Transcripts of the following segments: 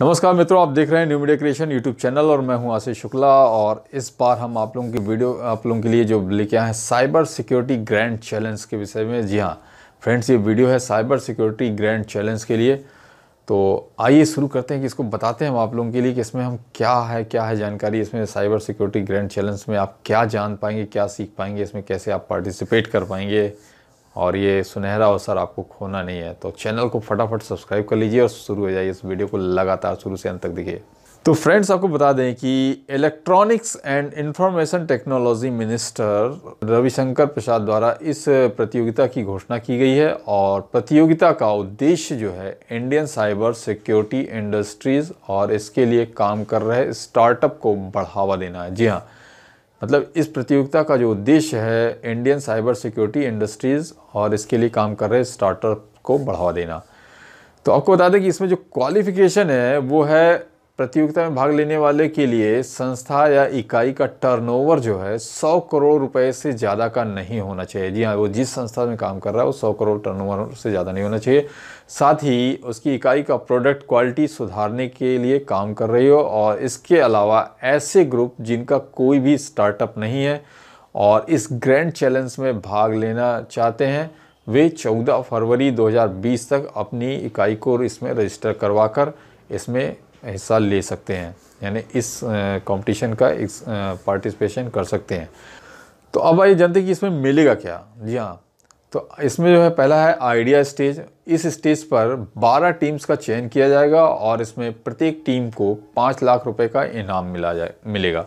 नमस्कार मित्रों आप देख रहे हैं new media creation YouTube channel और मैं हूं आशीष शुक्ला और इस बार हम आप लोगों की वीडियो आप लोगों के लिए जो लेके आए हैं साइबर सिक्योरिटी ग्रैंड चैलेंज के विषय में जी हाँ फ्रेंड्स ये वीडियो है साइबर सिक्योरिटी ग्रैंड चैलेंज के लिए तो आइए शुरू करते हैं कि इसको बताते हैं हम आप लोगों के लिए कि इसमें हम क्या है क्या है जानकारी इसमें साइबर सिक्योरिटी ग्रैंड चैलेंज में आप क्या जान पाएंगे क्या सीख पाएंगे इसमें कैसे आप पार्टिसिपेट कर पाएंगे और ये सुनहरा अवसर आपको खोना नहीं है तो चैनल को फटाफट सब्सक्राइब कर लीजिए और शुरू हो जाइए इस वीडियो को लगातार शुरू से अंत तक दिखिए तो फ्रेंड्स आपको बता दें कि electronics and information technology minister Ravishankar Prasad द्वारा इस प्रतियोगिता की घोषणा की गई है और प्रतियोगिता का उद्देश्य जो है इंडियन साइबर सिक्योरिटी इंडस्ट्रीज़ और इसके लिए काम कर रहे स्टार्टअप को बढ़ावा देना है जी हाँ मतलब इस प्रतियोगिता का जो उद्देश्य है इंडियन साइबर सिक्योरिटी इंडस्ट्रीज़ और इसके लिए काम कर रहे स्टार्टअप को बढ़ावा देना तो आपको बता दें कि इसमें जो क्वालिफिकेशन है वो है प्रतियोगिता में भाग लेने वाले के लिए संस्था या इकाई का टर्नओवर जो है सौ करोड़ रुपए से ज़्यादा का नहीं होना चाहिए जी हाँ वो जिस संस्था में काम कर रहा है वो सौ करोड़ टर्नओवर से ज़्यादा नहीं होना चाहिए साथ ही उसकी इकाई का प्रोडक्ट क्वालिटी सुधारने के लिए काम कर रही हो और इसके अलावा ऐसे ग्रुप जिनका कोई भी स्टार्टअप नहीं है और इस ग्रैंड चैलेंज में भाग लेना चाहते हैं वे 14 फरवरी 2020 तक अपनी इकाई को इसमें रजिस्टर करवा कर इसमें हिस्सा ले सकते हैं यानी इस कंपटीशन का इस पार्टिसिपेशन कर सकते हैं तो अब आइए जानते हैं कि इसमें मिलेगा क्या जी हाँ तो इसमें जो है पहला है आइडिया स्टेज इस स्टेज पर 12 टीम्स का चयन किया जाएगा और इसमें प्रत्येक टीम को पाँच लाख रुपए का इनाम मिला जाए मिलेगा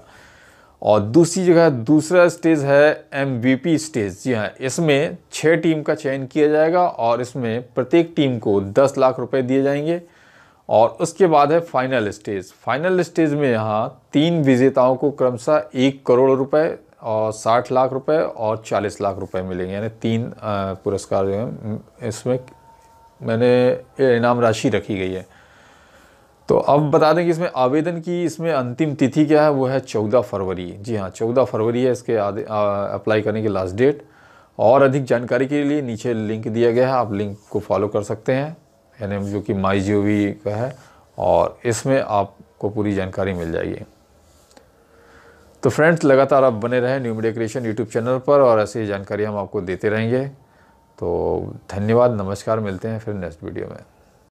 और दूसरी जगह दूसरा स्टेज है एम स्टेज जी हाँ इसमें छः टीम का चयन किया जाएगा और इसमें प्रत्येक टीम को दस लाख रुपये दिए जाएंगे और उसके बाद है फाइनल स्टेज फाइनल स्टेज में यहाँ तीन विजेताओं को क्रमशः एक करोड़ रुपए और साठ लाख रुपए और चालीस लाख रुपए मिलेंगे यानी तीन पुरस्कार जो है इसमें मैंने इनाम राशि रखी गई है तो अब बता दें कि इसमें आवेदन की इसमें अंतिम तिथि क्या है वो है चौदह फरवरी जी हाँ चौदह फरवरी है इसके अप्लाई करने की लास्ट डेट और अधिक जानकारी के लिए नीचे लिंक दिया गया है आप लिंक को फॉलो कर सकते हैं यानी जो कि माई जी का है और इसमें आपको पूरी जानकारी मिल जाएगी तो फ्रेंड्स लगातार आप बने रहें new media creation YouTube channel पर और ऐसी जानकारी हम आपको देते रहेंगे तो धन्यवाद नमस्कार मिलते हैं फिर नेक्स्ट वीडियो में